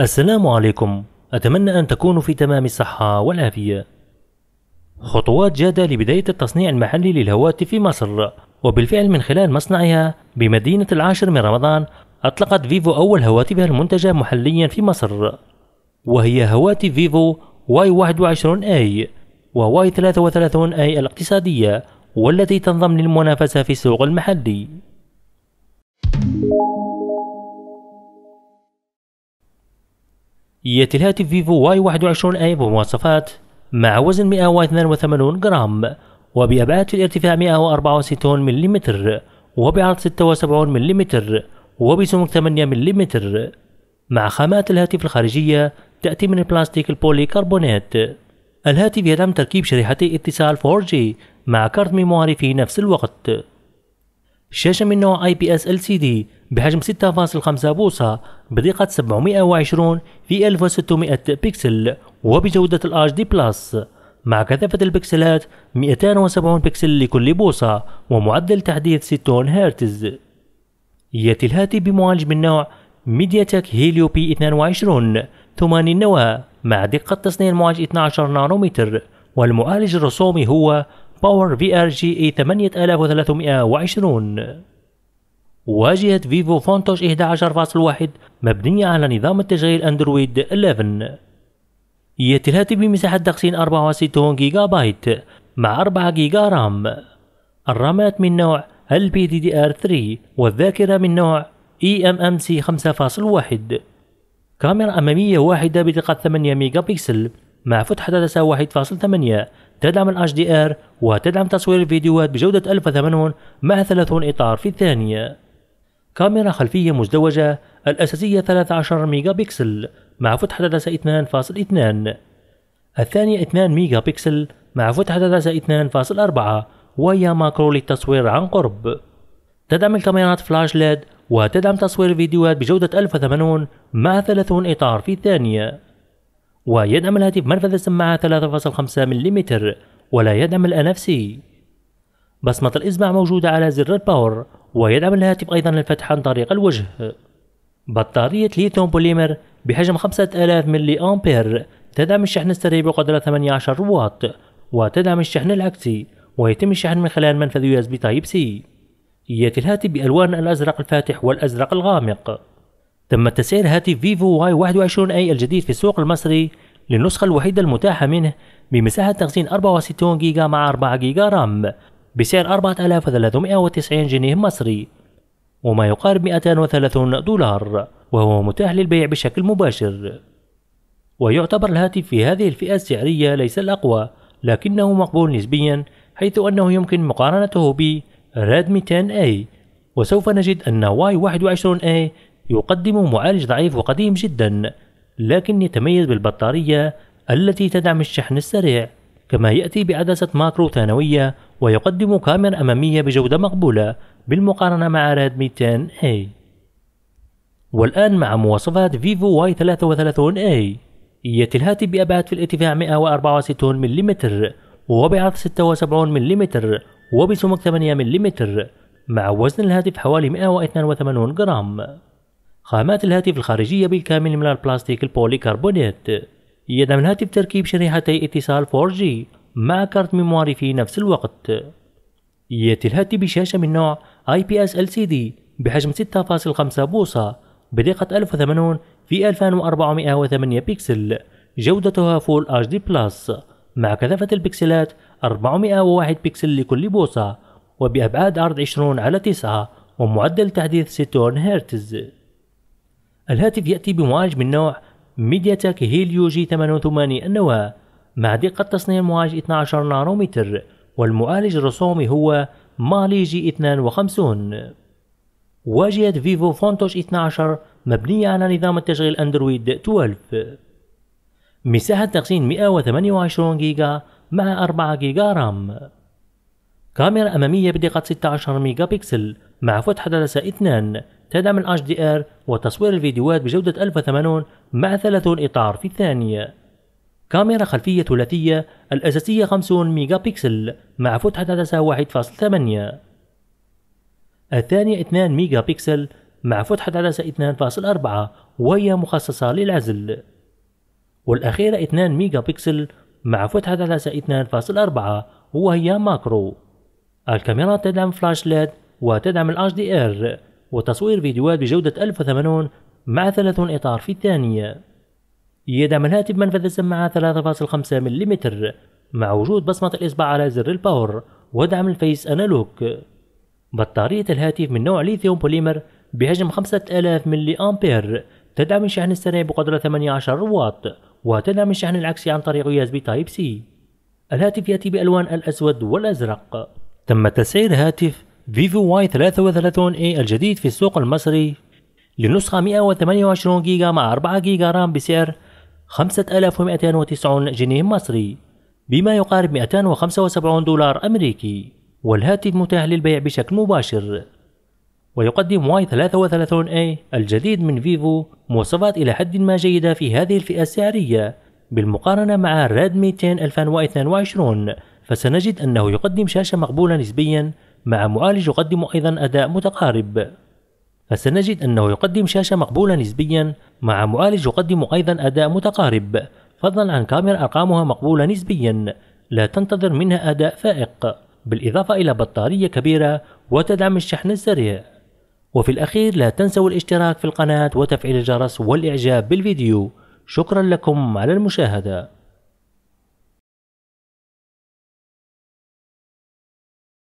السلام عليكم أتمنى أن تكونوا في تمام الصحة والعافية خطوات جادة لبداية التصنيع المحلي للهواتف في مصر وبالفعل من خلال مصنعها بمدينة العاشر من رمضان أطلقت فيفو أول هواتفها المنتجة محليا في مصر وهي هواتف فيفو واي 21 اي وواي 33 اي الاقتصادية والتي تنضم للمنافسة في السوق المحلي يأتي الهاتف فيفو واي 21 اي بمواصفات مع وزن 182 جرام وبأبعاد في الارتفاع 164 ملم وبعرض 76 ملم وبسمك 8 ملم مع خامات الهاتف الخارجية تأتي من البلاستيك البولي كربونات الهاتف يدعم تركيب شريحتي اتصال 4G مع كارت ميموري في نفس الوقت شاشة من نوع IPS LCD بحجم 6.5 بوصة بدقة 720 في 1600 بكسل وبجودة الـ HD بلس مع كثافة البكسلات 270 بكسل لكل بوصة ومعدل تحديث 60 هرتز يأتي الهاتف بمعالج من نوع تك هيليو بي 22 ثماني النواة مع دقة تصنيع المعالج 12 نانومتر والمعالج الرسومي هو باور في ار جي اي 8320 واجهت فيفو فونتوش 11.1 مبنية على نظام التشغيل أندرويد 11 يأتي الهاتف بمساحة تخزين 64 جيجا بايت مع 4 جيجا رام الرامات من نوع LPDDR3 والذاكرة من نوع eMMC 5.1 كاميرا أمامية واحدة بدقة 8 ميجا بكسل مع فتحة عدسة 1.8 تدعم ال HDR وتدعم تصوير الفيديوهات بجودة 1080 مع 30 إطار في الثانية كاميرا خلفية مزدوجة الأساسية 13 ميجا بكسل مع فتحة دسة 2.2 الثانية 2 ميجا بكسل مع فتحة دسة 2.4 وهي ماكرو للتصوير عن قرب تدعم الكاميرات فلاش ليد وتدعم تصوير فيديوهات بجودة 1080 مع 30 إطار في الثانية ويدعم الهاتف منفذ السماعة 3.5 ملم ولا يدعم الـ NFC بصمة الإصبع موجودة على زر الباور ويدعم الهاتف أيضا الفتح عن طريق الوجه بطارية ليثيوم بوليمر بحجم 5000 ملي أمبير تدعم الشحن السريع بقدرة 18 واط وتدعم الشحن العكسي ويتم الشحن من خلال منفذ USB Type-C تايب سي يأتي الهاتف بألوان الأزرق الفاتح والأزرق الغامق تم تسعير هاتف فيفو واي 21 اي الجديد في السوق المصري للنسخة الوحيدة المتاحة منه بمساحة تخزين 64 جيجا مع 4 جيجا رام بسعر 4390 جنيه مصري وما يقارب 230 دولار وهو متاح للبيع بشكل مباشر ويعتبر الهاتف في هذه الفئة السعرية ليس الأقوى لكنه مقبول نسبيا حيث أنه يمكن مقارنته ب Redmi 10A وسوف نجد أن واي 21A يقدم معالج ضعيف وقديم جدا لكن يتميز بالبطارية التي تدعم الشحن السريع كما يأتي بعدسة ماكرو ثانوية ويقدم كاميرا أمامية بجودة مقبولة بالمقارنة مع راد 200A إيه. والآن مع مواصفات فيفو واي 33 إيه. يأتي الهاتف بأبعاد في الارتفاع 164 ملم وبعرض 76 ملم وبسمك 8 ملم مع وزن الهاتف حوالي 182 جرام خامات الهاتف الخارجية بالكامل من البلاستيك البوليكربونيت يدعم الهاتف تركيب شريحتي اتصال 4G مع كارت ميموري في نفس الوقت يأتي الهاتف بشاشة من نوع IPS LCD بحجم 6.5 بوصة بدقة 1080 في 2408 بكسل جودتها فول HD دي بلس مع كثافة البكسلات 401 بكسل لكل بوصة وبأبعاد عرض 20 على 9 ومعدل تحديث 60 هرتز الهاتف يأتي بمعالج من نوع ميديا تك هيليو جي 88 النواة مع دقة تصنيع معالج 12 نانومتر والمعالج الرسومي هو مالي جي 52 واجهة فيفو فونتوش 12 مبنية على نظام التشغيل أندرويد 12 مساحة تخزين 128 جيجا مع 4 جيجا رام كاميرا أمامية بدقة 16 ميجا بكسل مع فتحة دلسة 2 تدعم ال HDR وتصوير الفيديوهات بجودة 1080 مع 30 إطار في الثانية كاميرا خلفية ثلاثية الأساسية 50 ميجا بيكسل مع فتحة عدسة 1.8 الثانية 2 ميجا بيكسل مع فتحة عدسة 2.4 وهي مخصصة للعزل والأخيرة 2 ميجا بيكسل مع فتحة عدسة 2.4 وهي ماكرو الكاميرا تدعم فلاش ليد وتدعم الـ HDR وتصوير فيديوهات بجودة 1080 مع 30 إطار في الثانية يدعم الهاتف منفذ السماعة 3.5 ملم مع وجود بصمة الإصبع على زر الباور ودعم الفيس أنالوج بطارية الهاتف من نوع ليثيوم بوليمر بحجم 5000 ملي أمبير تدعم الشحن السريع بقدرة 18 واط وتدعم الشحن العكسي عن طريق USB تايب سي الهاتف يأتي بألوان الأسود والأزرق تم تسعير هاتف فيفو واي 33 اي الجديد في السوق المصري لنسخة 128 جيجا مع 4 جيجا رام بسعر 5290 جنيه مصري بما يقارب 275 دولار أمريكي والهاتف متاح للبيع بشكل مباشر ويقدم واي 33 a إيه الجديد من فيفو مواصفات إلى حد ما جيدة في هذه الفئة السعرية بالمقارنة مع ريدمي 10 2022 فسنجد أنه يقدم شاشة مقبولة نسبيا مع معالج يقدم أيضا أداء متقارب فسنجد أنه يقدم شاشة مقبولة نسبيا مع معالج يقدم أيضا أداء متقارب فضلا عن كاميرا أرقامها مقبولة نسبيا لا تنتظر منها أداء فائق بالإضافة إلى بطارية كبيرة وتدعم الشحن السريع وفي الأخير لا تنسوا الاشتراك في القناة وتفعيل الجرس والإعجاب بالفيديو شكرا لكم على المشاهدة